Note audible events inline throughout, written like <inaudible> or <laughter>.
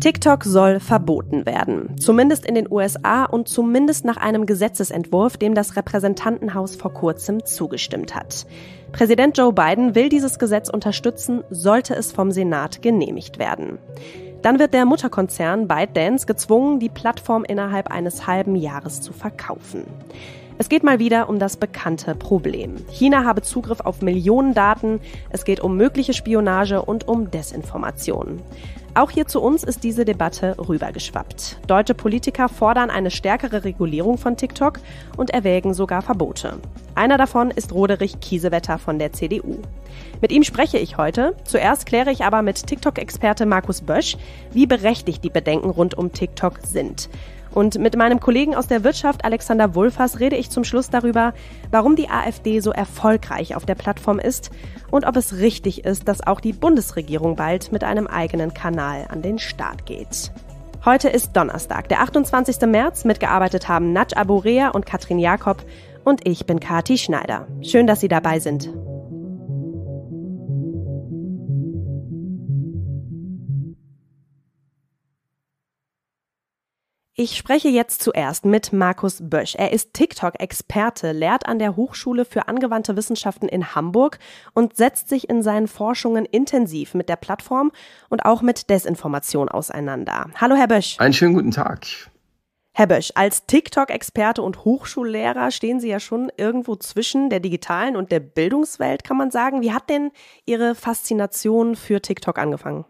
TikTok soll verboten werden, zumindest in den USA und zumindest nach einem Gesetzesentwurf, dem das Repräsentantenhaus vor kurzem zugestimmt hat. Präsident Joe Biden will dieses Gesetz unterstützen, sollte es vom Senat genehmigt werden. Dann wird der Mutterkonzern ByteDance gezwungen, die Plattform innerhalb eines halben Jahres zu verkaufen. Es geht mal wieder um das bekannte Problem. China habe Zugriff auf Millionen Daten, es geht um mögliche Spionage und um Desinformation. Auch hier zu uns ist diese Debatte rübergeschwappt. Deutsche Politiker fordern eine stärkere Regulierung von TikTok und erwägen sogar Verbote. Einer davon ist Roderich Kiesewetter von der CDU. Mit ihm spreche ich heute. Zuerst kläre ich aber mit TikTok-Experte Markus Bösch, wie berechtigt die Bedenken rund um TikTok sind. Und mit meinem Kollegen aus der Wirtschaft, Alexander Wulfers, rede ich zum Schluss darüber, warum die AfD so erfolgreich auf der Plattform ist und ob es richtig ist, dass auch die Bundesregierung bald mit einem eigenen Kanal an den Start geht. Heute ist Donnerstag, der 28. März. Mitgearbeitet haben Nat Aburea und Katrin Jakob. Und ich bin Kati Schneider. Schön, dass Sie dabei sind. Ich spreche jetzt zuerst mit Markus Bösch. Er ist TikTok-Experte, lehrt an der Hochschule für angewandte Wissenschaften in Hamburg und setzt sich in seinen Forschungen intensiv mit der Plattform und auch mit Desinformation auseinander. Hallo, Herr Bösch. Einen schönen guten Tag. Herr Bösch, als TikTok-Experte und Hochschullehrer stehen Sie ja schon irgendwo zwischen der digitalen und der Bildungswelt, kann man sagen. Wie hat denn Ihre Faszination für TikTok angefangen?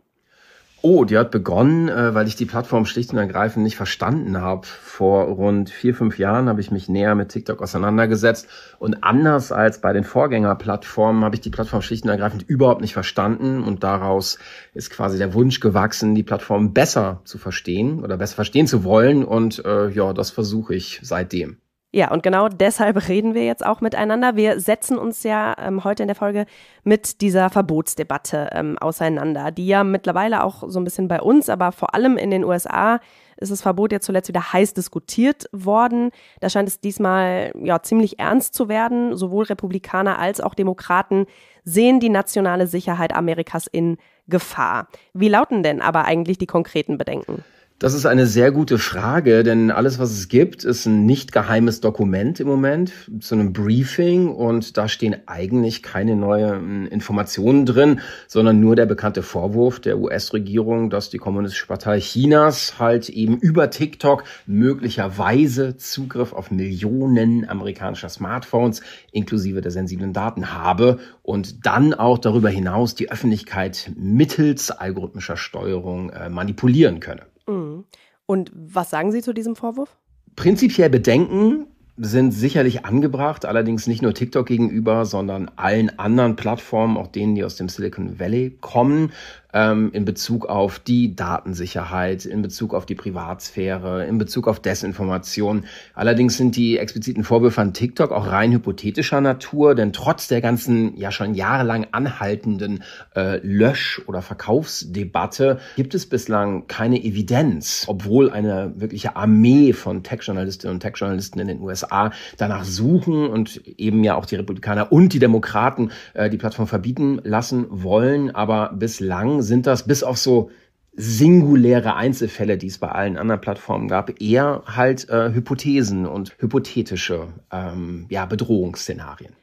Oh, die hat begonnen, äh, weil ich die Plattform schlicht und ergreifend nicht verstanden habe. Vor rund vier, fünf Jahren habe ich mich näher mit TikTok auseinandergesetzt und anders als bei den Vorgängerplattformen habe ich die Plattform schlicht und ergreifend überhaupt nicht verstanden und daraus ist quasi der Wunsch gewachsen, die Plattform besser zu verstehen oder besser verstehen zu wollen und äh, ja, das versuche ich seitdem. Ja, und genau deshalb reden wir jetzt auch miteinander. Wir setzen uns ja ähm, heute in der Folge mit dieser Verbotsdebatte ähm, auseinander, die ja mittlerweile auch so ein bisschen bei uns, aber vor allem in den USA ist das Verbot ja zuletzt wieder heiß diskutiert worden. Da scheint es diesmal ja ziemlich ernst zu werden. Sowohl Republikaner als auch Demokraten sehen die nationale Sicherheit Amerikas in Gefahr. Wie lauten denn aber eigentlich die konkreten Bedenken? Das ist eine sehr gute Frage, denn alles, was es gibt, ist ein nicht geheimes Dokument im Moment zu einem Briefing und da stehen eigentlich keine neuen Informationen drin, sondern nur der bekannte Vorwurf der US-Regierung, dass die Kommunistische Partei Chinas halt eben über TikTok möglicherweise Zugriff auf Millionen amerikanischer Smartphones inklusive der sensiblen Daten habe und dann auch darüber hinaus die Öffentlichkeit mittels algorithmischer Steuerung äh, manipulieren könne. Mhm. Und was sagen Sie zu diesem Vorwurf? Prinzipiell Bedenken sind sicherlich angebracht, allerdings nicht nur TikTok gegenüber, sondern allen anderen Plattformen, auch denen, die aus dem Silicon Valley kommen ähm, in Bezug auf die Datensicherheit, in Bezug auf die Privatsphäre, in Bezug auf Desinformation. Allerdings sind die expliziten Vorwürfe an TikTok auch rein hypothetischer Natur, denn trotz der ganzen ja schon jahrelang anhaltenden äh, Lösch- oder Verkaufsdebatte gibt es bislang keine Evidenz, obwohl eine wirkliche Armee von Tech-Journalistinnen und Tech-Journalisten in den USA danach suchen und eben ja auch die Republikaner und die Demokraten äh, die Plattform verbieten lassen wollen. Aber bislang sind das bis auf so singuläre Einzelfälle, die es bei allen anderen Plattformen gab, eher halt äh, Hypothesen und hypothetische ähm, ja, Bedrohungsszenarien.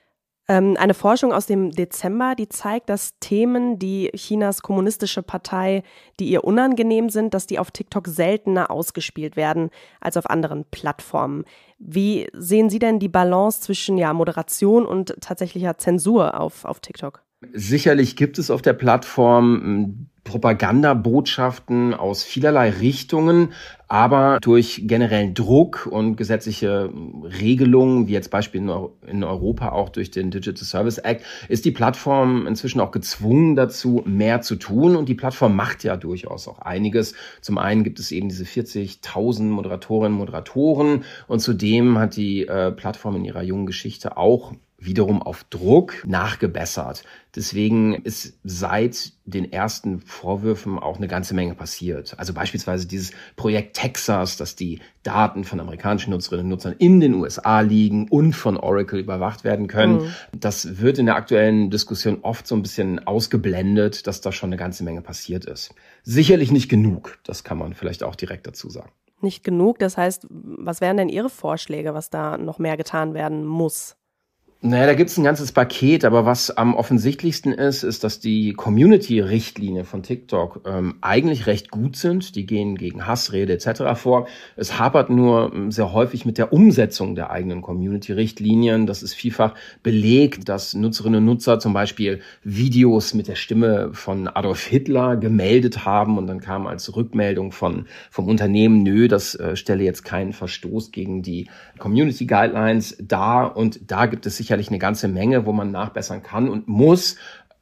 Ähm, eine Forschung aus dem Dezember, die zeigt, dass Themen, die Chinas kommunistische Partei, die ihr unangenehm sind, dass die auf TikTok seltener ausgespielt werden als auf anderen Plattformen. Wie sehen Sie denn die Balance zwischen ja, Moderation und tatsächlicher Zensur auf, auf TikTok? Sicherlich gibt es auf der Plattform hm, Propagandabotschaften aus vielerlei Richtungen, aber durch generellen Druck und gesetzliche hm, Regelungen, wie jetzt beispielsweise in Europa auch durch den Digital Service Act, ist die Plattform inzwischen auch gezwungen dazu, mehr zu tun. Und die Plattform macht ja durchaus auch einiges. Zum einen gibt es eben diese 40.000 Moderatorinnen und Moderatoren und zudem hat die äh, Plattform in ihrer jungen Geschichte auch wiederum auf Druck nachgebessert. Deswegen ist seit den ersten Vorwürfen auch eine ganze Menge passiert. Also beispielsweise dieses Projekt Texas, dass die Daten von amerikanischen Nutzerinnen und Nutzern in den USA liegen und von Oracle überwacht werden können. Mhm. Das wird in der aktuellen Diskussion oft so ein bisschen ausgeblendet, dass da schon eine ganze Menge passiert ist. Sicherlich nicht genug, das kann man vielleicht auch direkt dazu sagen. Nicht genug, das heißt, was wären denn Ihre Vorschläge, was da noch mehr getan werden muss? Naja, da gibt es ein ganzes Paket, aber was am offensichtlichsten ist, ist, dass die Community-Richtlinie von TikTok ähm, eigentlich recht gut sind. Die gehen gegen Hassrede etc. vor. Es hapert nur ähm, sehr häufig mit der Umsetzung der eigenen Community-Richtlinien. Das ist vielfach belegt, dass Nutzerinnen und Nutzer zum Beispiel Videos mit der Stimme von Adolf Hitler gemeldet haben und dann kam als Rückmeldung von, vom Unternehmen, nö, das äh, stelle jetzt keinen Verstoß gegen die Community-Guidelines dar. Und da gibt es sicher sicherlich eine ganze Menge, wo man nachbessern kann und muss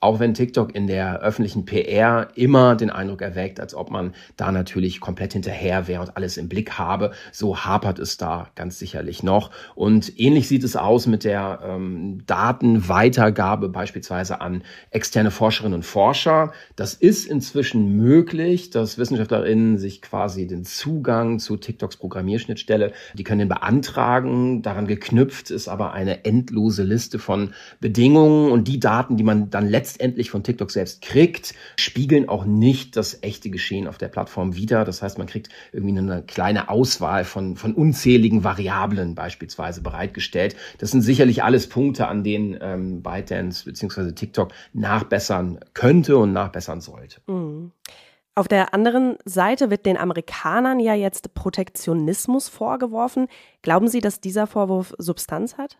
auch wenn TikTok in der öffentlichen PR immer den Eindruck erweckt, als ob man da natürlich komplett hinterher wäre und alles im Blick habe, so hapert es da ganz sicherlich noch. Und ähnlich sieht es aus mit der ähm, Datenweitergabe beispielsweise an externe Forscherinnen und Forscher. Das ist inzwischen möglich, dass Wissenschaftlerinnen sich quasi den Zugang zu TikToks Programmierschnittstelle, die können den beantragen. Daran geknüpft ist aber eine endlose Liste von Bedingungen und die Daten, die man dann letztendlich letztendlich von TikTok selbst kriegt, spiegeln auch nicht das echte Geschehen auf der Plattform wider. Das heißt, man kriegt irgendwie eine kleine Auswahl von, von unzähligen Variablen beispielsweise bereitgestellt. Das sind sicherlich alles Punkte, an denen ähm, ByteDance bzw. TikTok nachbessern könnte und nachbessern sollte. Mhm. Auf der anderen Seite wird den Amerikanern ja jetzt Protektionismus vorgeworfen. Glauben Sie, dass dieser Vorwurf Substanz hat?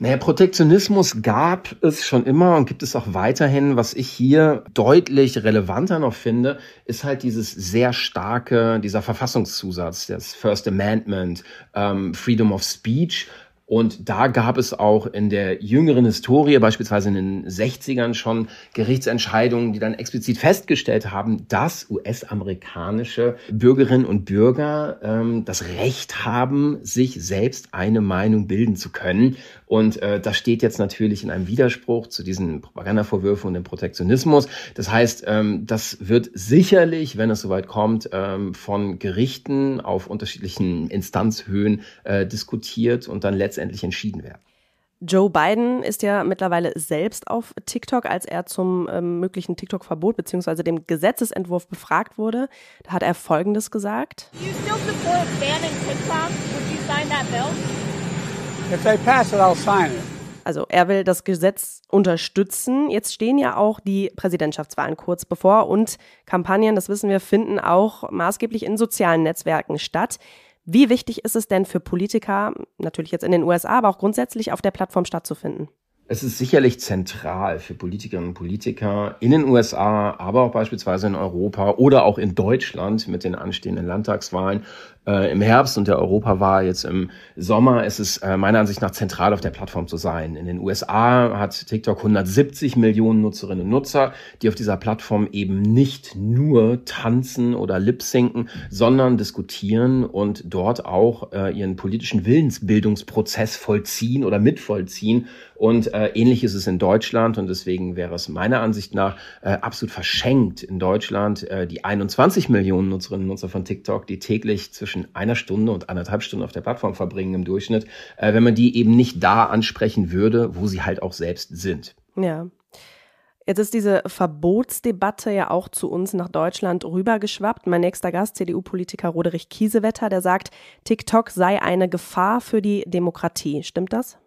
Naja, Protektionismus gab es schon immer und gibt es auch weiterhin. Was ich hier deutlich relevanter noch finde, ist halt dieses sehr starke, dieser Verfassungszusatz, das First Amendment, ähm, Freedom of Speech. Und da gab es auch in der jüngeren Historie, beispielsweise in den 60ern schon Gerichtsentscheidungen, die dann explizit festgestellt haben, dass US-amerikanische Bürgerinnen und Bürger ähm, das Recht haben, sich selbst eine Meinung bilden zu können. Und äh, das steht jetzt natürlich in einem Widerspruch zu diesen Propagandavorwürfen und dem Protektionismus. Das heißt, ähm, das wird sicherlich, wenn es soweit kommt, ähm, von Gerichten auf unterschiedlichen Instanzhöhen äh, diskutiert und dann letztendlich entschieden werden. Joe Biden ist ja mittlerweile selbst auf TikTok, als er zum ähm, möglichen TikTok-Verbot bzw. dem Gesetzesentwurf befragt wurde. Da hat er Folgendes gesagt. Do you still support banning TikTok? Would you sign that bill? It, also er will das Gesetz unterstützen. Jetzt stehen ja auch die Präsidentschaftswahlen kurz bevor und Kampagnen, das wissen wir, finden auch maßgeblich in sozialen Netzwerken statt. Wie wichtig ist es denn für Politiker, natürlich jetzt in den USA, aber auch grundsätzlich auf der Plattform stattzufinden? Es ist sicherlich zentral für Politikerinnen und Politiker in den USA, aber auch beispielsweise in Europa oder auch in Deutschland mit den anstehenden Landtagswahlen äh, im Herbst und der Europawahl jetzt im Sommer ist es äh, meiner Ansicht nach zentral auf der Plattform zu sein. In den USA hat TikTok 170 Millionen Nutzerinnen und Nutzer, die auf dieser Plattform eben nicht nur tanzen oder lipsinken, sondern diskutieren und dort auch äh, ihren politischen Willensbildungsprozess vollziehen oder mitvollziehen. Und äh, ähnlich ist es in Deutschland und deswegen wäre es meiner Ansicht nach äh, absolut verschenkt in Deutschland äh, die 21 Millionen Nutzerinnen und Nutzer von TikTok, die täglich zwischen zwischen einer Stunde und anderthalb Stunden auf der Plattform verbringen im Durchschnitt, äh, wenn man die eben nicht da ansprechen würde, wo sie halt auch selbst sind. Ja. Jetzt ist diese Verbotsdebatte ja auch zu uns nach Deutschland rübergeschwappt. Mein nächster Gast, CDU-Politiker Roderich Kiesewetter, der sagt, TikTok sei eine Gefahr für die Demokratie. Stimmt das?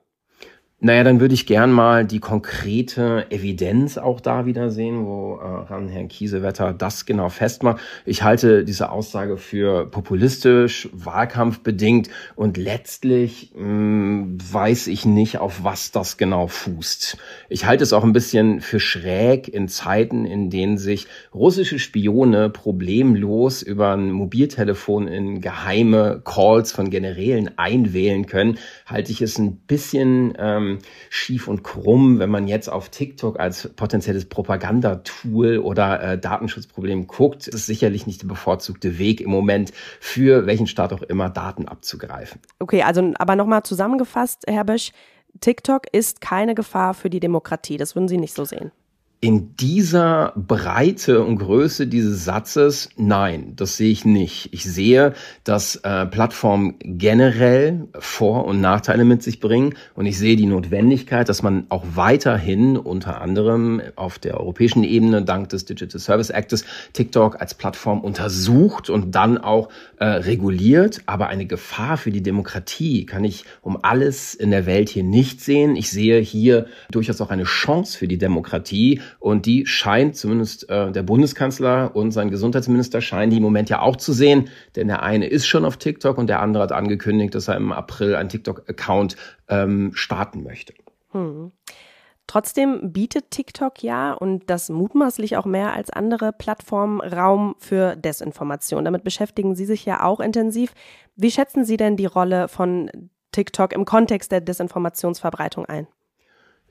Naja, dann würde ich gern mal die konkrete Evidenz auch da wieder sehen, woran äh, Herrn Kiesewetter das genau festmacht. Ich halte diese Aussage für populistisch, wahlkampfbedingt und letztlich mh, mm, weiß ich nicht, auf was das genau fußt. Ich halte es auch ein bisschen für schräg in Zeiten, in denen sich russische Spione problemlos über ein Mobiltelefon in geheime Calls von Generälen einwählen können, halte ich es ein bisschen ähm, ähm, schief und krumm, wenn man jetzt auf TikTok als potenzielles Propagandatool oder äh, Datenschutzproblem guckt, ist sicherlich nicht der bevorzugte Weg im Moment für welchen Staat auch immer Daten abzugreifen. Okay, also aber nochmal zusammengefasst, Herr Bösch, TikTok ist keine Gefahr für die Demokratie. Das würden Sie nicht so sehen in dieser Breite und Größe dieses Satzes, nein, das sehe ich nicht. Ich sehe, dass äh, Plattformen generell Vor- und Nachteile mit sich bringen und ich sehe die Notwendigkeit, dass man auch weiterhin unter anderem auf der europäischen Ebene dank des Digital Service Actes TikTok als Plattform untersucht und dann auch äh, reguliert. Aber eine Gefahr für die Demokratie kann ich um alles in der Welt hier nicht sehen. Ich sehe hier durchaus auch eine Chance für die Demokratie, und die scheint zumindest äh, der Bundeskanzler und sein Gesundheitsminister scheinen die im Moment ja auch zu sehen. Denn der eine ist schon auf TikTok und der andere hat angekündigt, dass er im April einen TikTok-Account ähm, starten möchte. Hm. Trotzdem bietet TikTok ja und das mutmaßlich auch mehr als andere Plattformen Raum für Desinformation. Damit beschäftigen Sie sich ja auch intensiv. Wie schätzen Sie denn die Rolle von TikTok im Kontext der Desinformationsverbreitung ein?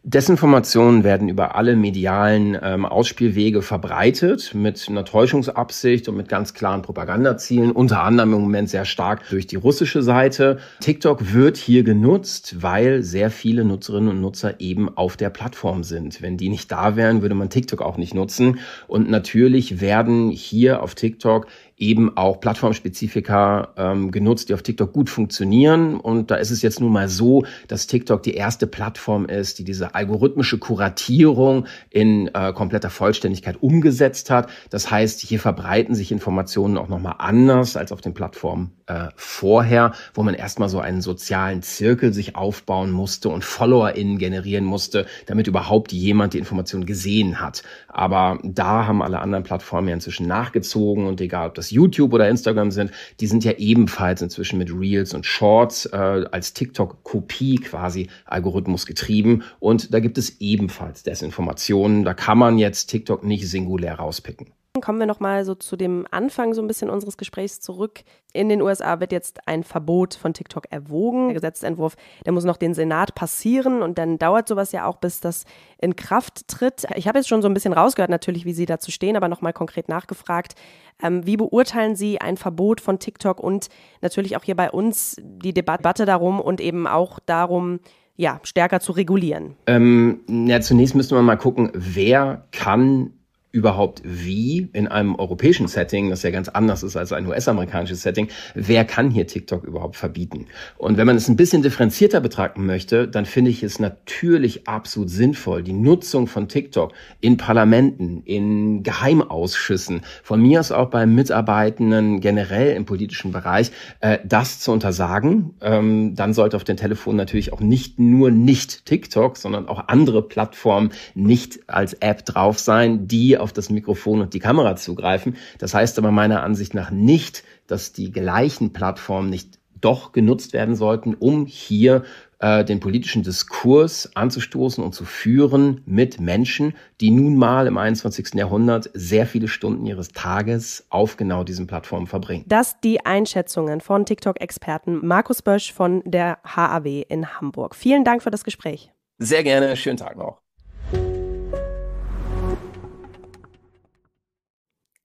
Desinformationen werden über alle medialen ähm, Ausspielwege verbreitet, mit einer Täuschungsabsicht und mit ganz klaren Propagandazielen, unter anderem im Moment sehr stark durch die russische Seite. TikTok wird hier genutzt, weil sehr viele Nutzerinnen und Nutzer eben auf der Plattform sind. Wenn die nicht da wären, würde man TikTok auch nicht nutzen. Und natürlich werden hier auf TikTok eben auch Plattformspezifika ähm, genutzt, die auf TikTok gut funktionieren. Und da ist es jetzt nun mal so, dass TikTok die erste Plattform ist, die diese algorithmische Kuratierung in äh, kompletter Vollständigkeit umgesetzt hat. Das heißt, hier verbreiten sich Informationen auch nochmal anders als auf den Plattformen äh, vorher, wo man erstmal so einen sozialen Zirkel sich aufbauen musste und FollowerInnen generieren musste, damit überhaupt jemand die Information gesehen hat. Aber da haben alle anderen Plattformen ja inzwischen nachgezogen und egal, ob das YouTube oder Instagram sind, die sind ja ebenfalls inzwischen mit Reels und Shorts äh, als TikTok-Kopie quasi Algorithmus getrieben. Und da gibt es ebenfalls Desinformationen. Da kann man jetzt TikTok nicht singulär rauspicken sprechen. Kommen wir nochmal so zu dem Anfang so ein bisschen unseres Gesprächs zurück. In den USA wird jetzt ein Verbot von TikTok erwogen. Der Gesetzentwurf, der muss noch den Senat passieren und dann dauert sowas ja auch, bis das in Kraft tritt. Ich habe jetzt schon so ein bisschen rausgehört natürlich, wie Sie dazu stehen, aber nochmal konkret nachgefragt. Ähm, wie beurteilen Sie ein Verbot von TikTok und natürlich auch hier bei uns die Debatte darum und eben auch darum, ja, stärker zu regulieren? Ähm, ja, zunächst müssen wir mal gucken, wer kann überhaupt wie in einem europäischen Setting, das ja ganz anders ist als ein US-amerikanisches Setting, wer kann hier TikTok überhaupt verbieten? Und wenn man es ein bisschen differenzierter betrachten möchte, dann finde ich es natürlich absolut sinnvoll, die Nutzung von TikTok in Parlamenten, in Geheimausschüssen, von mir aus auch bei Mitarbeitenden generell im politischen Bereich, äh, das zu untersagen. Ähm, dann sollte auf den Telefon natürlich auch nicht nur nicht TikTok, sondern auch andere Plattformen nicht als App drauf sein, die auf das Mikrofon und die Kamera zugreifen. Das heißt aber meiner Ansicht nach nicht, dass die gleichen Plattformen nicht doch genutzt werden sollten, um hier äh, den politischen Diskurs anzustoßen und zu führen mit Menschen, die nun mal im 21. Jahrhundert sehr viele Stunden ihres Tages auf genau diesen Plattformen verbringen. Das die Einschätzungen von TikTok-Experten Markus Bösch von der HAW in Hamburg. Vielen Dank für das Gespräch. Sehr gerne, schönen Tag noch.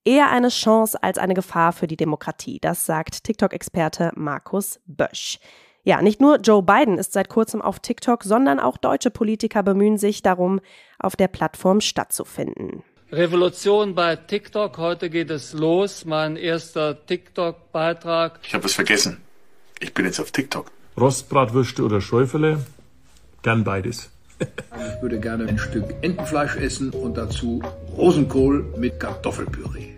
eher eine Chance als eine Gefahr für die Demokratie. Das sagt TikTok-Experte Markus Bösch. Ja, nicht nur Joe Biden ist seit kurzem auf TikTok, sondern auch deutsche Politiker bemühen sich darum, auf der Plattform stattzufinden. Revolution bei TikTok. Heute geht es los. Mein erster TikTok-Beitrag. Ich habe es vergessen. Ich bin jetzt auf TikTok. Rostbratwürste oder Schäufele? Gern beides. <laughs> ich würde gerne ein Stück Entenfleisch essen und dazu Rosenkohl mit Kartoffelpüree.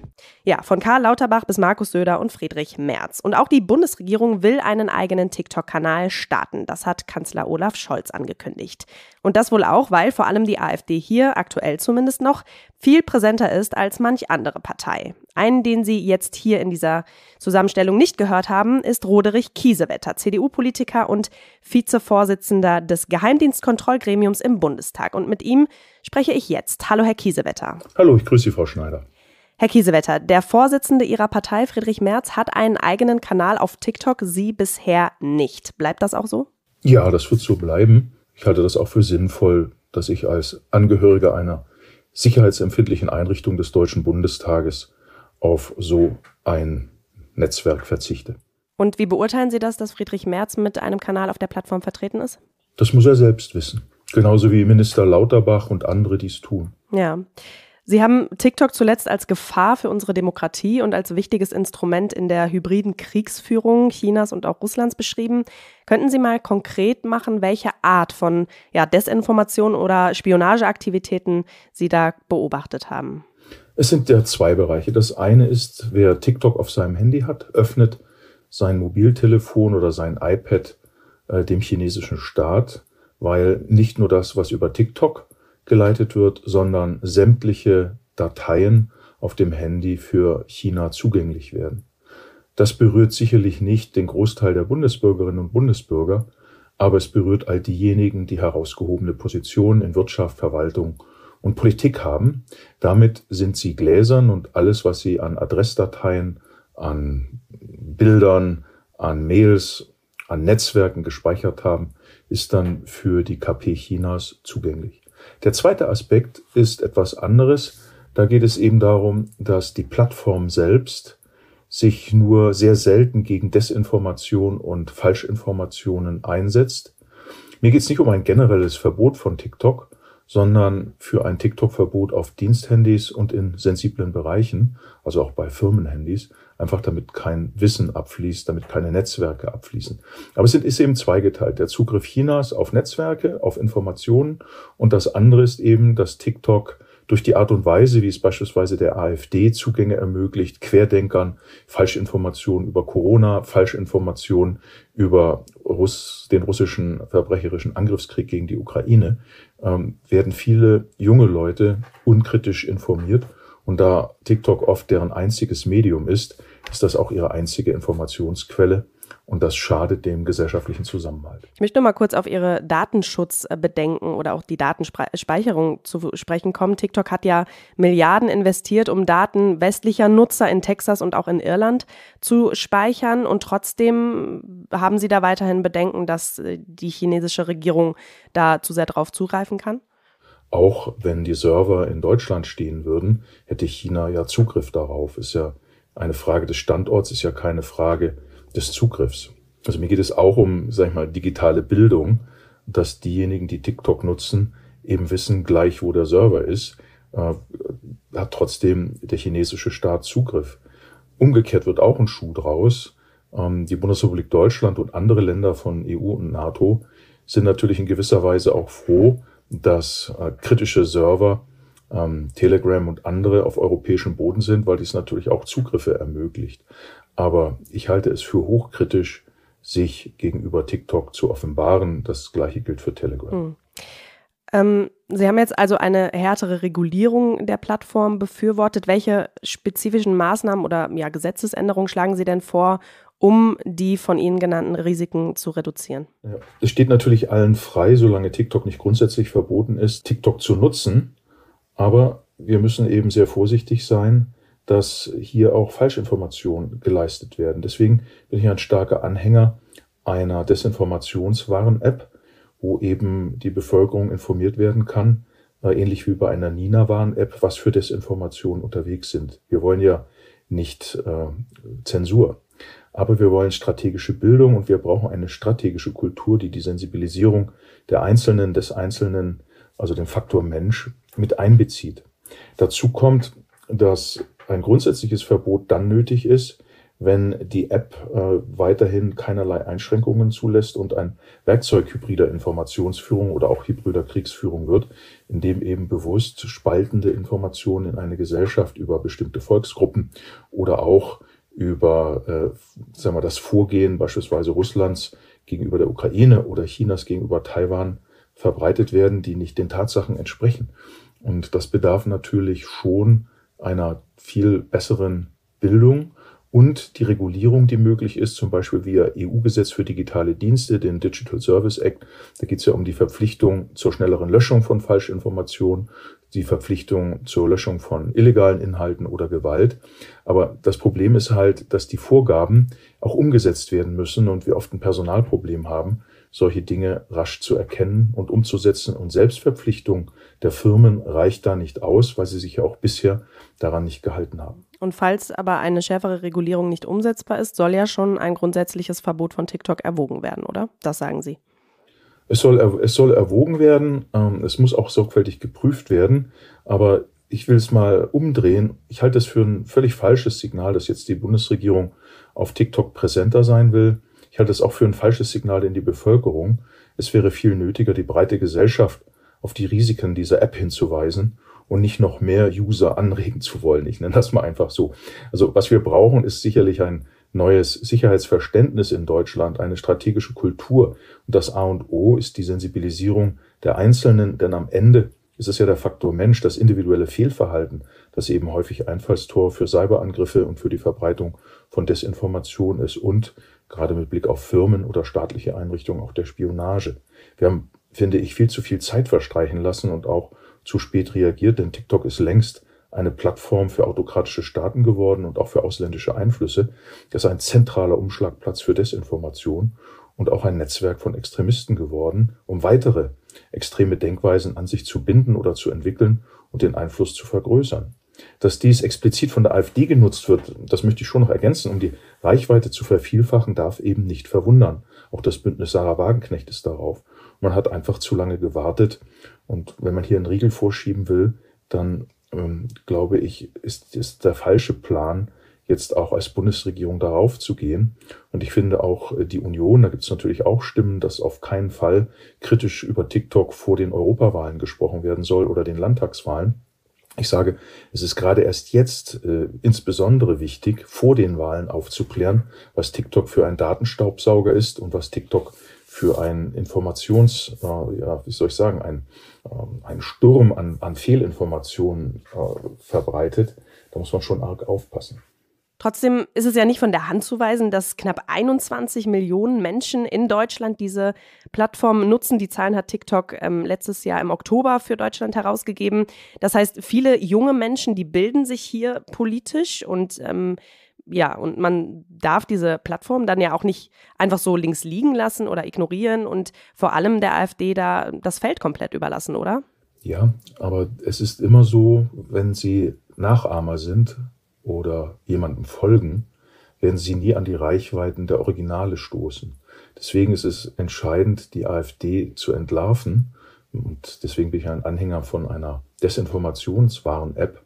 Ja, von Karl Lauterbach bis Markus Söder und Friedrich Merz. Und auch die Bundesregierung will einen eigenen TikTok-Kanal starten. Das hat Kanzler Olaf Scholz angekündigt. Und das wohl auch, weil vor allem die AfD hier, aktuell zumindest noch, viel präsenter ist als manch andere Partei. Einen, den Sie jetzt hier in dieser Zusammenstellung nicht gehört haben, ist Roderich Kiesewetter, CDU-Politiker und Vizevorsitzender des Geheimdienstkontrollgremiums im Bundestag. Und mit ihm spreche ich jetzt. Hallo, Herr Kiesewetter. Hallo, ich grüße Sie, Frau Schneider. Herr Kiesewetter, der Vorsitzende Ihrer Partei, Friedrich Merz, hat einen eigenen Kanal auf TikTok, Sie bisher nicht. Bleibt das auch so? Ja, das wird so bleiben. Ich halte das auch für sinnvoll, dass ich als Angehöriger einer sicherheitsempfindlichen Einrichtung des Deutschen Bundestages auf so ein Netzwerk verzichte. Und wie beurteilen Sie das, dass Friedrich Merz mit einem Kanal auf der Plattform vertreten ist? Das muss er selbst wissen. Genauso wie Minister Lauterbach und andere dies tun. Ja. Sie haben TikTok zuletzt als Gefahr für unsere Demokratie und als wichtiges Instrument in der hybriden Kriegsführung Chinas und auch Russlands beschrieben. Könnten Sie mal konkret machen, welche Art von ja, Desinformation oder Spionageaktivitäten Sie da beobachtet haben? Es sind ja zwei Bereiche. Das eine ist, wer TikTok auf seinem Handy hat, öffnet sein Mobiltelefon oder sein iPad äh, dem chinesischen Staat, weil nicht nur das, was über TikTok geleitet wird, sondern sämtliche Dateien auf dem Handy für China zugänglich werden. Das berührt sicherlich nicht den Großteil der Bundesbürgerinnen und Bundesbürger, aber es berührt all diejenigen, die herausgehobene Positionen in Wirtschaft, Verwaltung und Politik haben. Damit sind sie gläsern und alles, was sie an Adressdateien, an Bildern, an Mails, an Netzwerken gespeichert haben, ist dann für die KP Chinas zugänglich. Der zweite Aspekt ist etwas anderes. Da geht es eben darum, dass die Plattform selbst sich nur sehr selten gegen Desinformation und Falschinformationen einsetzt. Mir geht es nicht um ein generelles Verbot von TikTok, sondern für ein TikTok-Verbot auf Diensthandys und in sensiblen Bereichen, also auch bei Firmenhandys, einfach damit kein Wissen abfließt, damit keine Netzwerke abfließen. Aber es ist eben zweigeteilt. Der Zugriff Chinas auf Netzwerke, auf Informationen und das andere ist eben, dass TikTok durch die Art und Weise, wie es beispielsweise der AfD Zugänge ermöglicht, Querdenkern, Falschinformationen über Corona, Falschinformationen über Russ, den russischen verbrecherischen Angriffskrieg gegen die Ukraine, ähm, werden viele junge Leute unkritisch informiert. Und da TikTok oft deren einziges Medium ist, ist das auch ihre einzige Informationsquelle und das schadet dem gesellschaftlichen Zusammenhalt. Ich möchte nur mal kurz auf Ihre Datenschutzbedenken oder auch die Datenspeicherung zu sprechen kommen. TikTok hat ja Milliarden investiert, um Daten westlicher Nutzer in Texas und auch in Irland zu speichern. Und trotzdem haben Sie da weiterhin Bedenken, dass äh, die chinesische Regierung da zu sehr drauf zugreifen kann? Auch wenn die Server in Deutschland stehen würden, hätte China ja Zugriff darauf. Ist ja eine Frage des Standorts, ist ja keine Frage des Zugriffs. Also mir geht es auch um, sag ich mal, digitale Bildung, dass diejenigen, die TikTok nutzen, eben wissen gleich, wo der Server ist, äh, hat trotzdem der chinesische Staat Zugriff. Umgekehrt wird auch ein Schuh draus. Ähm, die Bundesrepublik Deutschland und andere Länder von EU und NATO sind natürlich in gewisser Weise auch froh, dass äh, kritische Server, ähm, Telegram und andere auf europäischem Boden sind, weil dies natürlich auch Zugriffe ermöglicht. Aber ich halte es für hochkritisch, sich gegenüber TikTok zu offenbaren. Das gleiche gilt für Telegram. Mhm. Ähm, Sie haben jetzt also eine härtere Regulierung der Plattform befürwortet. Welche spezifischen Maßnahmen oder ja, Gesetzesänderungen schlagen Sie denn vor, um die von Ihnen genannten Risiken zu reduzieren? Ja. Es steht natürlich allen frei, solange TikTok nicht grundsätzlich verboten ist, TikTok zu nutzen. Aber wir müssen eben sehr vorsichtig sein, dass hier auch Falschinformationen geleistet werden. Deswegen bin ich ein starker Anhänger einer Desinformationswaren-App, wo eben die Bevölkerung informiert werden kann, äh, ähnlich wie bei einer Nina-Warn-App, was für Desinformationen unterwegs sind. Wir wollen ja nicht äh, Zensur, aber wir wollen strategische Bildung und wir brauchen eine strategische Kultur, die die Sensibilisierung der Einzelnen, des Einzelnen, also den Faktor Mensch, mit einbezieht. Dazu kommt, dass ein grundsätzliches Verbot dann nötig ist, wenn die App äh, weiterhin keinerlei Einschränkungen zulässt und ein Werkzeug hybrider Informationsführung oder auch hybrider Kriegsführung wird, in dem eben bewusst spaltende Informationen in eine Gesellschaft über bestimmte Volksgruppen oder auch über äh, sagen wir, das Vorgehen beispielsweise Russlands gegenüber der Ukraine oder Chinas gegenüber Taiwan verbreitet werden, die nicht den Tatsachen entsprechen. Und das bedarf natürlich schon einer viel besseren Bildung und die Regulierung, die möglich ist, zum Beispiel via EU-Gesetz für digitale Dienste, den Digital Service Act. Da geht es ja um die Verpflichtung zur schnelleren Löschung von Falschinformationen, die Verpflichtung zur Löschung von illegalen Inhalten oder Gewalt. Aber das Problem ist halt, dass die Vorgaben auch umgesetzt werden müssen und wir oft ein Personalproblem haben, solche Dinge rasch zu erkennen und umzusetzen. Und Selbstverpflichtung der Firmen reicht da nicht aus, weil sie sich ja auch bisher daran nicht gehalten haben. Und falls aber eine schärfere Regulierung nicht umsetzbar ist, soll ja schon ein grundsätzliches Verbot von TikTok erwogen werden, oder? Das sagen Sie. Es soll, es soll erwogen werden, ähm, es muss auch sorgfältig geprüft werden, aber ich will es mal umdrehen. Ich halte es für ein völlig falsches Signal, dass jetzt die Bundesregierung auf TikTok präsenter sein will. Ich halte es auch für ein falsches Signal in die Bevölkerung. Es wäre viel nötiger, die breite Gesellschaft auf die Risiken dieser App hinzuweisen und nicht noch mehr User anregen zu wollen. Ich nenne das mal einfach so. Also was wir brauchen, ist sicherlich ein neues Sicherheitsverständnis in Deutschland, eine strategische Kultur. Und das A und O ist die Sensibilisierung der Einzelnen, denn am Ende ist es ja der Faktor Mensch, das individuelle Fehlverhalten, das eben häufig Einfallstor für Cyberangriffe und für die Verbreitung von Desinformation ist und gerade mit Blick auf Firmen oder staatliche Einrichtungen auch der Spionage. Wir haben, finde ich, viel zu viel Zeit verstreichen lassen und auch zu spät reagiert, denn TikTok ist längst eine Plattform für autokratische Staaten geworden und auch für ausländische Einflüsse. Das ist ein zentraler Umschlagplatz für Desinformation und auch ein Netzwerk von Extremisten geworden, um weitere extreme Denkweisen an sich zu binden oder zu entwickeln und den Einfluss zu vergrößern. Dass dies explizit von der AfD genutzt wird, das möchte ich schon noch ergänzen, um die Reichweite zu vervielfachen, darf eben nicht verwundern. Auch das Bündnis Sarah Wagenknecht ist darauf. Man hat einfach zu lange gewartet. Und wenn man hier einen Riegel vorschieben will, dann ähm, glaube ich, ist, ist der falsche Plan, jetzt auch als Bundesregierung darauf zu gehen. Und ich finde auch äh, die Union, da gibt es natürlich auch Stimmen, dass auf keinen Fall kritisch über TikTok vor den Europawahlen gesprochen werden soll oder den Landtagswahlen. Ich sage, es ist gerade erst jetzt äh, insbesondere wichtig, vor den Wahlen aufzuklären, was TikTok für ein Datenstaubsauger ist und was TikTok für ein Informations, äh, ja, wie soll ich sagen, ein, äh, ein Sturm an, an Fehlinformationen äh, verbreitet. Da muss man schon arg aufpassen. Trotzdem ist es ja nicht von der Hand zu weisen, dass knapp 21 Millionen Menschen in Deutschland diese Plattform nutzen. Die Zahlen hat TikTok ähm, letztes Jahr im Oktober für Deutschland herausgegeben. Das heißt, viele junge Menschen, die bilden sich hier politisch und ähm, ja, und man darf diese Plattform dann ja auch nicht einfach so links liegen lassen oder ignorieren und vor allem der AfD da das Feld komplett überlassen, oder? Ja, aber es ist immer so, wenn sie Nachahmer sind, oder jemandem folgen, werden sie nie an die Reichweiten der Originale stoßen. Deswegen ist es entscheidend, die AfD zu entlarven. Und deswegen bin ich ein Anhänger von einer Desinformationswaren-App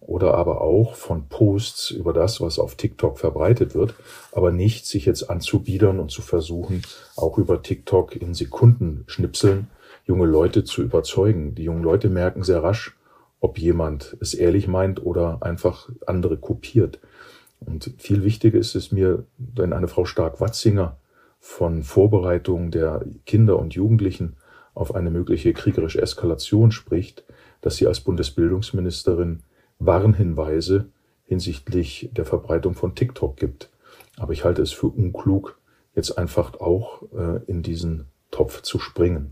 oder aber auch von Posts über das, was auf TikTok verbreitet wird, aber nicht sich jetzt anzubiedern und zu versuchen, auch über TikTok in Sekundenschnipseln junge Leute zu überzeugen. Die jungen Leute merken sehr rasch, ob jemand es ehrlich meint oder einfach andere kopiert. Und viel wichtiger ist es mir, wenn eine Frau Stark-Watzinger von Vorbereitungen der Kinder und Jugendlichen auf eine mögliche kriegerische Eskalation spricht, dass sie als Bundesbildungsministerin Warnhinweise hinsichtlich der Verbreitung von TikTok gibt. Aber ich halte es für unklug, jetzt einfach auch äh, in diesen Topf zu springen.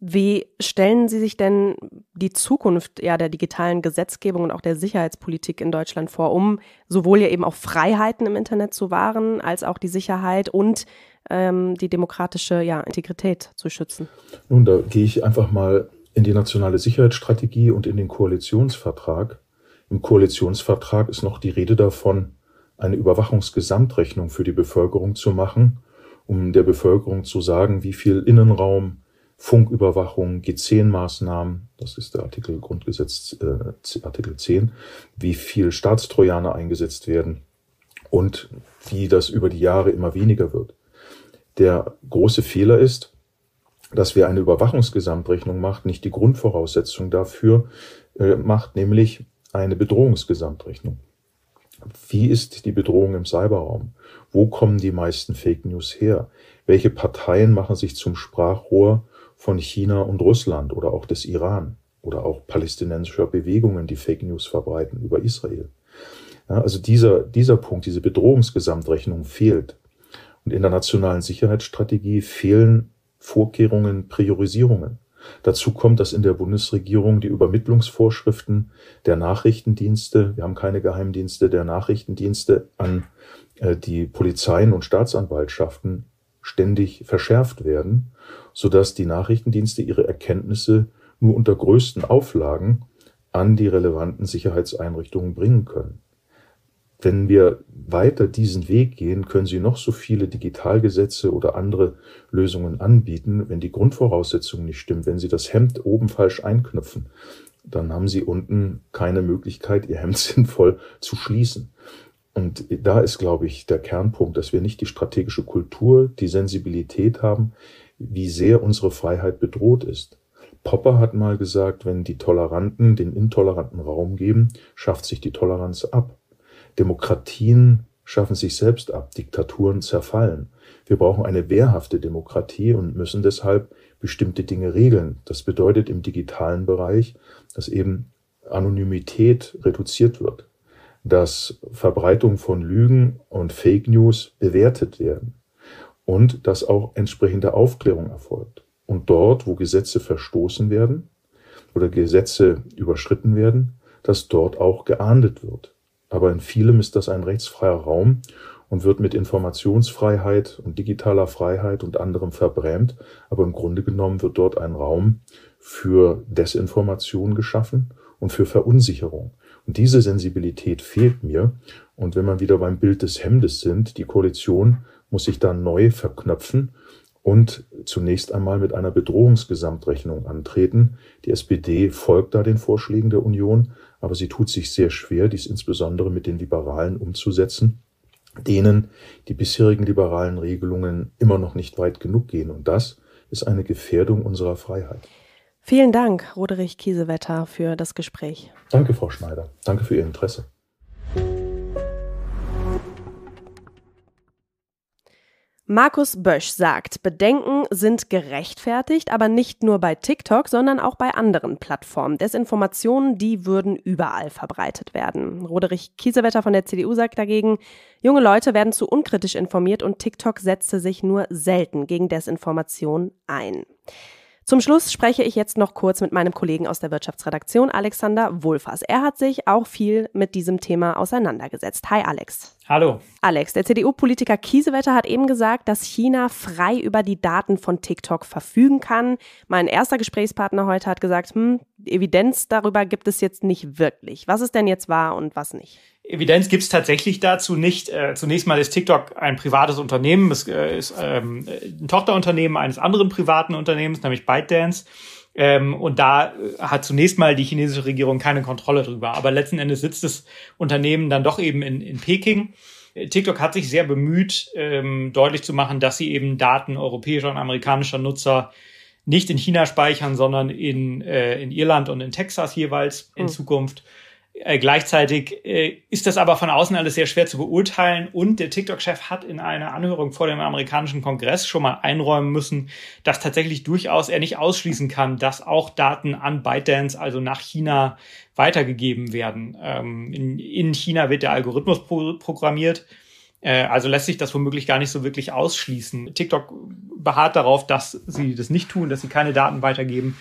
Wie stellen Sie sich denn die Zukunft ja, der digitalen Gesetzgebung und auch der Sicherheitspolitik in Deutschland vor, um sowohl ja eben auch Freiheiten im Internet zu wahren, als auch die Sicherheit und ähm, die demokratische ja, Integrität zu schützen? Nun, da gehe ich einfach mal in die nationale Sicherheitsstrategie und in den Koalitionsvertrag. Im Koalitionsvertrag ist noch die Rede davon, eine Überwachungsgesamtrechnung für die Bevölkerung zu machen, um der Bevölkerung zu sagen, wie viel Innenraum, Funküberwachung, G10-Maßnahmen, das ist der Artikel Grundgesetz, äh, Artikel 10, wie viel Staatstrojaner eingesetzt werden und wie das über die Jahre immer weniger wird. Der große Fehler ist, dass wir eine Überwachungsgesamtrechnung macht, nicht die Grundvoraussetzung dafür äh, macht, nämlich eine Bedrohungsgesamtrechnung. Wie ist die Bedrohung im Cyberraum? Wo kommen die meisten Fake News her? Welche Parteien machen sich zum Sprachrohr von China und Russland oder auch des Iran oder auch palästinensischer Bewegungen, die Fake News verbreiten über Israel. Ja, also dieser, dieser Punkt, diese Bedrohungsgesamtrechnung fehlt. Und in der nationalen Sicherheitsstrategie fehlen Vorkehrungen, Priorisierungen. Dazu kommt, dass in der Bundesregierung die Übermittlungsvorschriften der Nachrichtendienste, wir haben keine Geheimdienste, der Nachrichtendienste an äh, die Polizeien und Staatsanwaltschaften ständig verschärft werden sodass die Nachrichtendienste ihre Erkenntnisse nur unter größten Auflagen an die relevanten Sicherheitseinrichtungen bringen können. Wenn wir weiter diesen Weg gehen, können Sie noch so viele Digitalgesetze oder andere Lösungen anbieten. Wenn die Grundvoraussetzungen nicht stimmen, wenn Sie das Hemd oben falsch einknüpfen, dann haben Sie unten keine Möglichkeit, Ihr Hemd <laughs> sinnvoll zu schließen. Und da ist, glaube ich, der Kernpunkt, dass wir nicht die strategische Kultur, die Sensibilität haben, wie sehr unsere Freiheit bedroht ist. Popper hat mal gesagt, wenn die Toleranten den Intoleranten Raum geben, schafft sich die Toleranz ab. Demokratien schaffen sich selbst ab, Diktaturen zerfallen. Wir brauchen eine wehrhafte Demokratie und müssen deshalb bestimmte Dinge regeln. Das bedeutet im digitalen Bereich, dass eben Anonymität reduziert wird, dass Verbreitung von Lügen und Fake News bewertet werden und dass auch entsprechende Aufklärung erfolgt. Und dort, wo Gesetze verstoßen werden oder Gesetze überschritten werden, dass dort auch geahndet wird. Aber in vielem ist das ein rechtsfreier Raum und wird mit Informationsfreiheit und digitaler Freiheit und anderem verbrämt. Aber im Grunde genommen wird dort ein Raum für Desinformation geschaffen und für Verunsicherung. Und diese Sensibilität fehlt mir. Und wenn man wieder beim Bild des Hemdes sind, die Koalition muss sich dann neu verknöpfen und zunächst einmal mit einer Bedrohungsgesamtrechnung antreten. Die SPD folgt da den Vorschlägen der Union, aber sie tut sich sehr schwer, dies insbesondere mit den Liberalen umzusetzen, denen die bisherigen liberalen Regelungen immer noch nicht weit genug gehen. Und das ist eine Gefährdung unserer Freiheit. Vielen Dank, Roderich Kiesewetter, für das Gespräch. Danke, Frau Schneider. Danke für Ihr Interesse. Markus Bösch sagt, Bedenken sind gerechtfertigt, aber nicht nur bei TikTok, sondern auch bei anderen Plattformen. Desinformationen, die würden überall verbreitet werden. Roderich Kiesewetter von der CDU sagt dagegen, junge Leute werden zu unkritisch informiert und TikTok setzte sich nur selten gegen Desinformation ein. Zum Schluss spreche ich jetzt noch kurz mit meinem Kollegen aus der Wirtschaftsredaktion, Alexander Wohlfass. Er hat sich auch viel mit diesem Thema auseinandergesetzt. Hi, Alex. Hallo. Alex, der CDU-Politiker Kiesewetter hat eben gesagt, dass China frei über die Daten von TikTok verfügen kann. Mein erster Gesprächspartner heute hat gesagt, hm, Evidenz darüber gibt es jetzt nicht wirklich. Was ist denn jetzt wahr und was nicht? Evidenz gibt es tatsächlich dazu nicht. Äh, zunächst mal ist TikTok ein privates Unternehmen, es äh, ist ähm, ein Tochterunternehmen eines anderen privaten Unternehmens, nämlich ByteDance. Ähm, und da äh, hat zunächst mal die chinesische Regierung keine Kontrolle drüber. Aber letzten Endes sitzt das Unternehmen dann doch eben in, in Peking. TikTok hat sich sehr bemüht, ähm, deutlich zu machen, dass sie eben Daten europäischer und amerikanischer Nutzer nicht in China speichern, sondern in, in Irland und in Texas jeweils in mhm. Zukunft. Äh, gleichzeitig äh, ist das aber von außen alles sehr schwer zu beurteilen und der TikTok-Chef hat in einer Anhörung vor dem amerikanischen Kongress schon mal einräumen müssen, dass tatsächlich durchaus er nicht ausschließen kann, dass auch Daten an ByteDance, also nach China, weitergegeben werden. Ähm, in, in, China wird der Algorithmus pro programmiert. Äh, also lässt sich das womöglich gar nicht so wirklich ausschließen. TikTok beharrt darauf, dass sie das nicht tun, dass sie keine Daten weitergeben.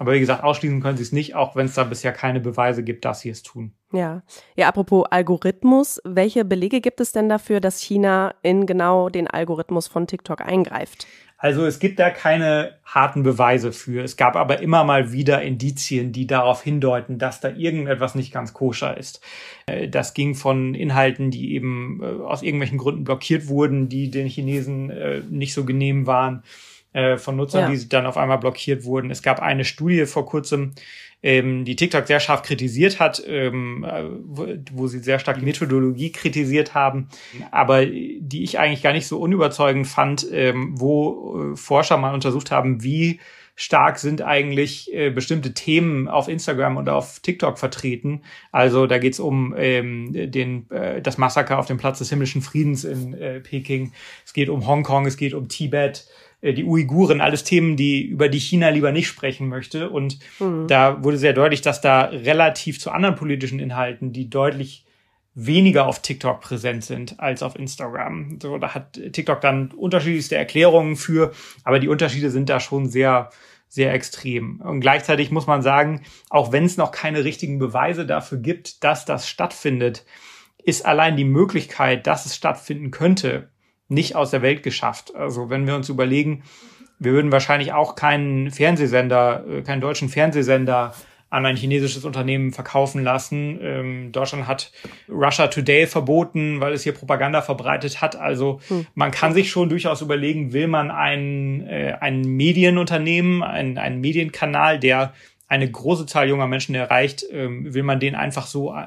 Aber wie gesagt, ausschließen können sie es nicht, auch wenn es da bisher keine Beweise gibt, dass sie es tun. Ja. Ja, apropos Algorithmus, welche Belege gibt es denn dafür, dass China in genau den Algorithmus von TikTok eingreift? Also es gibt da keine harten Beweise für. Es gab aber immer mal wieder Indizien, die darauf hindeuten, dass da irgendetwas nicht ganz koscher ist. Äh, das ging von Inhalten, die eben äh, aus irgendwelchen Gründen blockiert wurden, die den Chinesen äh, nicht so genehm waren äh, von Nutzern, ja. die dann auf einmal blockiert wurden. Es gab eine Studie vor kurzem, ähm, die TikTok sehr scharf kritisiert hat, ähm, wo, wo sie sehr stark die mhm. Methodologie kritisiert haben, aber die ich eigentlich gar nicht so unüberzeugend fand, ähm, wo äh, Forscher mal untersucht haben, wie stark sind eigentlich äh, bestimmte Themen auf Instagram und auf TikTok vertreten. Also da geht's um ähm, den, äh, das Massaker auf dem Platz des himmlischen Friedens in äh, Peking. Es geht um Hongkong, es geht um Tibet, äh, die Uiguren, alles Themen, die über die China lieber nicht sprechen möchte. Und mhm. da wurde sehr deutlich, dass da relativ zu anderen politischen Inhalten, die deutlich weniger auf TikTok präsent sind als auf Instagram. So, da hat TikTok dann unterschiedlichste Erklärungen für, aber die Unterschiede sind da schon sehr, sehr extrem. Und gleichzeitig muss man sagen, auch wenn es noch keine richtigen Beweise dafür gibt, dass das stattfindet, ist allein die Möglichkeit, dass es stattfinden könnte, nicht aus der Welt geschafft. Also wenn wir uns überlegen, wir würden wahrscheinlich auch keinen Fernsehsender, äh, keinen deutschen Fernsehsender an ein chinesisches Unternehmen verkaufen lassen. Ähm, Deutschland hat Russia Today verboten, weil es hier Propaganda verbreitet hat. Also hm. man kann sich schon durchaus überlegen, will man ein, äh, ein Medienunternehmen, einen Medienkanal, der eine große Zahl junger Menschen erreicht, ähm, will man den einfach so äh,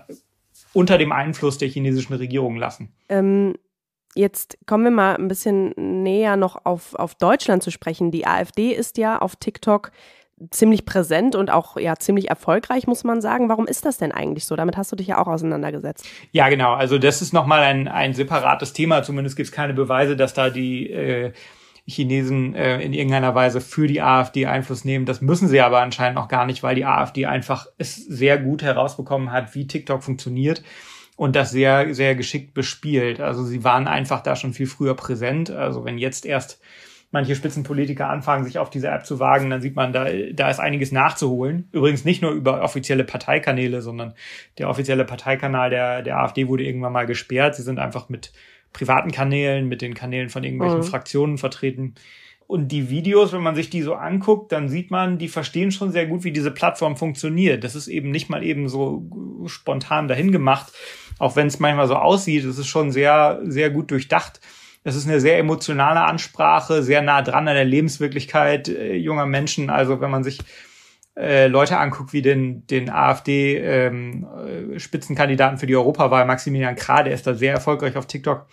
unter dem Einfluss der chinesischen Regierung lassen? Ähm Jetzt kommen wir mal ein bisschen näher noch auf, auf Deutschland zu sprechen. Die AfD ist ja auf TikTok ziemlich präsent und auch ja ziemlich erfolgreich, muss man sagen. Warum ist das denn eigentlich so? Damit hast du dich ja auch auseinandergesetzt. Ja, genau. Also das ist nochmal ein, ein separates Thema. Zumindest gibt es keine Beweise, dass da die äh, Chinesen äh, in irgendeiner Weise für die AfD Einfluss nehmen. Das müssen sie aber anscheinend auch gar nicht, weil die AfD einfach es sehr gut herausbekommen hat, wie TikTok funktioniert und das sehr, sehr geschickt bespielt. Also sie waren einfach da schon viel früher präsent. Also wenn jetzt erst manche Spitzenpolitiker anfangen, sich auf diese App zu wagen, dann sieht man, da, da ist einiges nachzuholen. Übrigens nicht nur über offizielle Parteikanäle, sondern der offizielle Parteikanal der, der AfD wurde irgendwann mal gesperrt. Sie sind einfach mit privaten Kanälen, mit den Kanälen von irgendwelchen mhm. Fraktionen vertreten. Und die Videos, wenn man sich die so anguckt, dann sieht man, die verstehen schon sehr gut, wie diese Plattform funktioniert. Das ist eben nicht mal eben so spontan dahin gemacht, auch wenn es manchmal so aussieht, es ist schon sehr, sehr gut durchdacht. Es ist eine sehr emotionale Ansprache, sehr nah dran an der Lebenswirklichkeit äh, junger Menschen. Also wenn man sich äh, Leute anguckt, wie den, den AfD-Spitzenkandidaten ähm, äh, für die Europawahl, Maximilian Krah, der ist da sehr erfolgreich auf TikTok,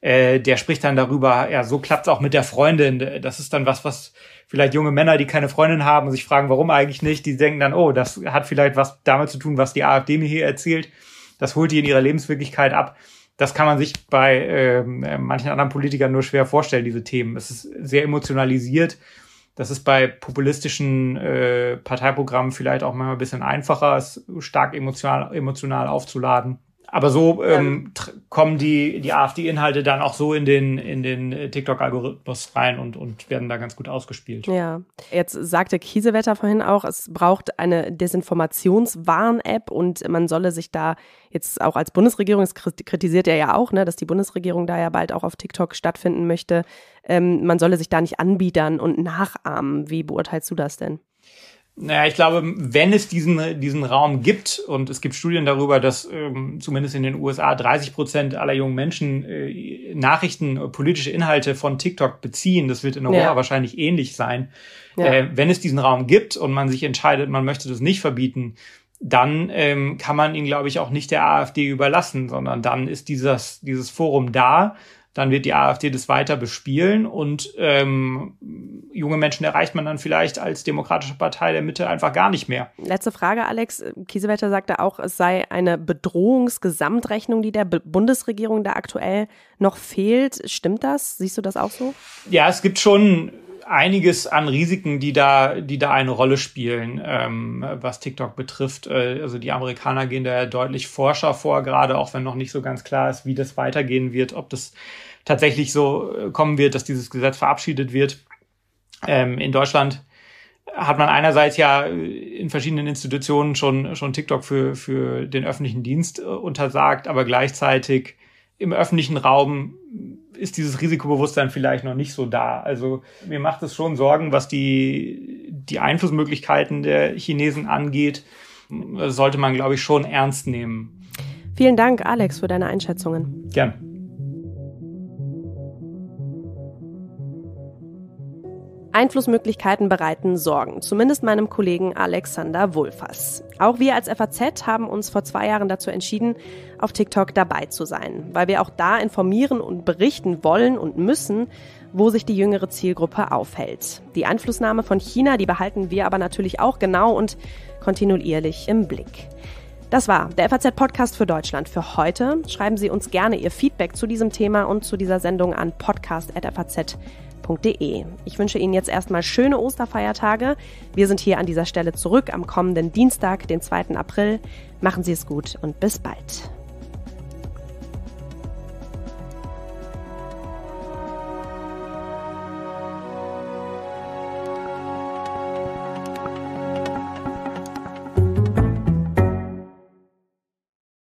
äh, der spricht dann darüber, ja, so klappt's auch mit der Freundin. Das ist dann was, was vielleicht junge Männer, die keine Freundin haben und sich fragen, warum eigentlich nicht, die denken dann, oh, das hat vielleicht was damit zu tun, was die AfD mir hier erzählt das holt die in ihrer Lebenswirklichkeit ab. Das kann man sich bei äh, manchen anderen Politikern nur schwer vorstellen, diese Themen. Es ist sehr emotionalisiert. Das ist bei populistischen äh, Parteiprogrammen vielleicht auch manchmal ein bisschen einfacher, es stark emotional, emotional aufzuladen. Aber so ähm, kommen die, die AfD-Inhalte dann auch so in den, in den äh, TikTok-Algorithmus rein und, und werden da ganz gut ausgespielt. Ja, jetzt sagte Kiesewetter vorhin auch, es braucht eine Desinformationswarn-App und man solle sich da jetzt auch als Bundesregierung, das kritisiert er ja auch, ne, dass die Bundesregierung da ja bald auch auf TikTok stattfinden möchte, ähm, man solle sich da nicht anbiedern und nachahmen. Wie beurteilst du das denn? Naja, ich glaube, wenn es diesen, diesen Raum gibt, und es gibt Studien darüber, dass ähm, zumindest in den USA 30 Prozent aller jungen Menschen äh, Nachrichten, äh, politische Inhalte von TikTok beziehen, das wird in Europa ja. wahrscheinlich ähnlich sein. Ja. Äh, wenn es diesen Raum gibt und man sich entscheidet, man möchte das nicht verbieten, dann ähm, kann man ihn, glaube ich, auch nicht der AfD überlassen, sondern dann ist dieses, dieses Forum da dann wird die AfD das weiter bespielen und ähm, junge Menschen erreicht man dann vielleicht als demokratische Partei der Mitte einfach gar nicht mehr. Letzte Frage, Alex. Kiesewetter sagte auch, es sei eine Bedrohungsgesamtrechnung, die der Bundesregierung da aktuell noch fehlt. Stimmt das? Siehst du das auch so? Ja, es gibt schon einiges an Risiken, die da, die da eine Rolle spielen, ähm, was TikTok betrifft. Äh, also die Amerikaner gehen da ja deutlich forscher vor, gerade auch wenn noch nicht so ganz klar ist, wie das weitergehen wird, ob das tatsächlich so äh, kommen wird, dass dieses Gesetz verabschiedet wird. Ähm, in Deutschland hat man einerseits ja äh, in verschiedenen Institutionen schon, schon TikTok für, für den öffentlichen Dienst äh, untersagt, aber gleichzeitig im öffentlichen Raum ist dieses Risikobewusstsein vielleicht noch nicht so da. Also mir macht es schon Sorgen, was die, die Einflussmöglichkeiten der Chinesen angeht. Das sollte man, glaube ich, schon ernst nehmen. Vielen Dank, Alex, für deine Einschätzungen. Gerne. Einflussmöglichkeiten bereiten Sorgen, zumindest meinem Kollegen Alexander Wulfers. Auch wir als FAZ haben uns vor zwei Jahren dazu entschieden, auf TikTok dabei zu sein, weil wir auch da informieren und berichten wollen und müssen, wo sich die jüngere Zielgruppe aufhält. Die Einflussnahme von China, die behalten wir aber natürlich auch genau und kontinuierlich im Blick. Das war der FAZ-Podcast für Deutschland für heute. Schreiben Sie uns gerne Ihr Feedback zu diesem Thema und zu dieser Sendung an podcast.faz.de podcast.ftf.de. Ich wünsche Ihnen jetzt erstmal schöne Osterfeiertage. Wir sind hier an dieser Stelle zurück am kommenden Dienstag, den 2. April. Machen Sie es gut und bis bald.